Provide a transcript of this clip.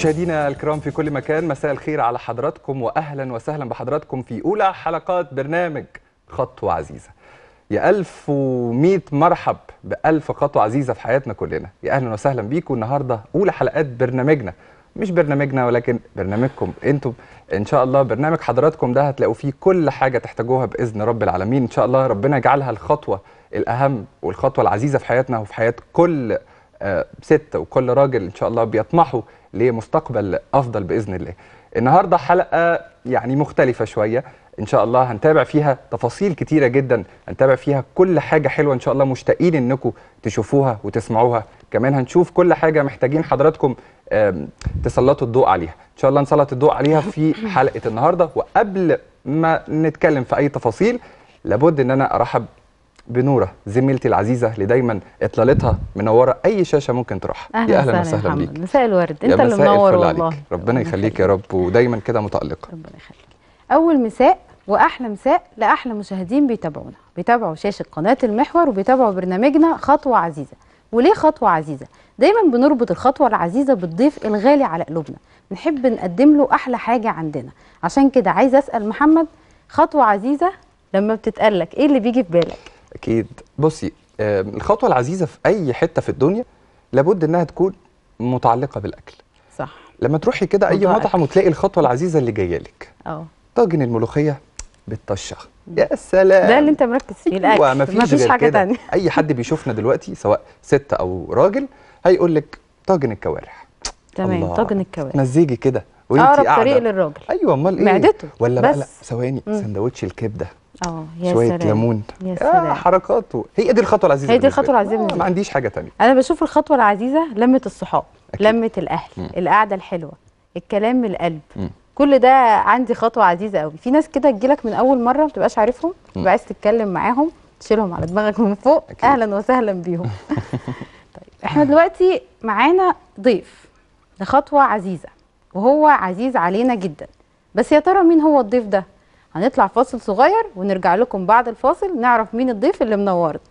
مشاهدينا الكرام في كل مكان مساء الخير على حضراتكم واهلا وسهلا بحضراتكم في اولى حلقات برنامج خطوه عزيزه يا 1100 مرحب ب 1000 خطوه عزيزه في حياتنا كلنا يا اهلا وسهلا بيكم النهارده اولى حلقات برنامجنا مش برنامجنا ولكن برنامجكم انتم ان شاء الله برنامج حضراتكم ده هتلاقوا فيه كل حاجه تحتاجوها باذن رب العالمين ان شاء الله ربنا يجعلها الخطوه الاهم والخطوه العزيزه في حياتنا وفي حياه كل ست وكل راجل ان شاء الله بيطمحوا لمستقبل افضل باذن الله. النهارده حلقه يعني مختلفه شويه ان شاء الله هنتابع فيها تفاصيل كتيره جدا هنتابع فيها كل حاجه حلوه ان شاء الله مشتاقين انكم تشوفوها وتسمعوها كمان هنشوف كل حاجه محتاجين حضراتكم تسلطوا الضوء عليها ان شاء الله نسلط الضوء عليها في حلقه النهارده وقبل ما نتكلم في اي تفاصيل لابد ان انا ارحب بنوره زميلتي العزيزه اللي دايما اطلالتها منوره اي شاشه ممكن تروحها اهلا, أهلا وسهلا بيك مساء الورد انت اللي منور والله عليك. ربنا يخليك يا رب ودايما كده متالقه ربنا يخليك اول مساء واحلى مساء لاحلى مشاهدين بيتابعونا بيتابعوا شاشه قناه المحور وبيتابعوا برنامجنا خطوه عزيزه وليه خطوه عزيزه دايما بنربط الخطوه العزيزه بالضيف الغالي على قلوبنا نحب نقدم له احلى حاجه عندنا عشان كده عايزه اسال محمد خطوه عزيزه لما بتتقال لك ايه اللي بيجي في بالك اكيد بصي الخطوه العزيزه في اي حته في الدنيا لابد انها تكون متعلقه بالاكل صح لما تروحي كده اي مطعم وتلاقي الخطوه العزيزه اللي جايه لك اه طاجن الملوخيه بالطشه يا سلام ده اللي انت مركز فيه الاكل أيوة، مفيش, مفيش حاجه تانية اي حد بيشوفنا دلوقتي سواء ست او راجل هيقول لك طاجن الكوارع تمام طاجن الكوارع مزيجي كده وانت قاعده طريق للراجل ايوه امال ايه معدته ولا بس ثواني سندوتش الكبده اه يا شويه سلام. ليمون يا آه، سلام. آه حركاته هي دي الخطوه العزيزه هي دي الخطوه العزيزه آه ما عنديش حاجه تانية انا بشوف الخطوه العزيزه لمه الصحاب أكيد. لمه الاهل مم. القعده الحلوه الكلام من القلب مم. كل ده عندي خطوه عزيزه قوي في ناس كده تجيلك من اول مره ما تبقاش عارفهم تبقى عايز تتكلم معاهم تشيلهم على دماغك من فوق أكيد. اهلا وسهلا بيهم طيب احنا دلوقتي معانا ضيف ده خطوه عزيزه وهو عزيز علينا جدا بس يا ترى مين هو الضيف ده هنطلع فاصل صغير ونرجع لكم بعد الفاصل نعرف مين الضيف اللي منورنا